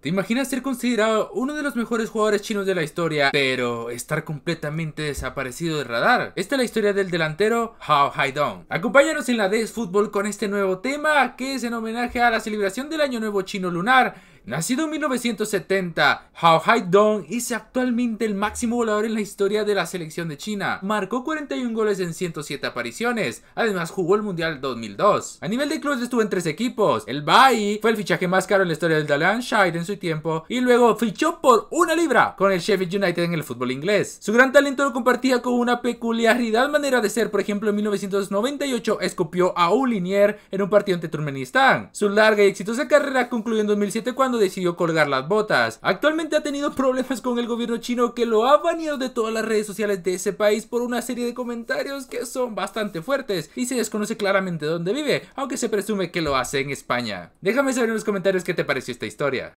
¿Te imaginas ser considerado uno de los mejores jugadores chinos de la historia, pero estar completamente desaparecido del radar? Esta es la historia del delantero Hao Haidong. Acompáñanos en la DS Fútbol con este nuevo tema que es en homenaje a la celebración del Año Nuevo Chino Lunar Nacido en 1970, Hao Haidong es actualmente el máximo volador en la historia de la selección de China. Marcó 41 goles en 107 apariciones, además jugó el Mundial 2002. A nivel de clubes estuvo en tres equipos. El Bai fue el fichaje más caro en la historia del Dalian Shide en su tiempo y luego fichó por una libra con el Sheffield United en el fútbol inglés. Su gran talento lo compartía con una peculiaridad manera de ser, por ejemplo en 1998 escopió a Ulinier en un partido ante Turkmenistán. Su larga y exitosa carrera concluyó en 2007 cuando decidió colgar las botas. Actualmente ha tenido problemas con el gobierno chino que lo ha baneado de todas las redes sociales de ese país por una serie de comentarios que son bastante fuertes y se desconoce claramente dónde vive, aunque se presume que lo hace en España. Déjame saber en los comentarios qué te pareció esta historia.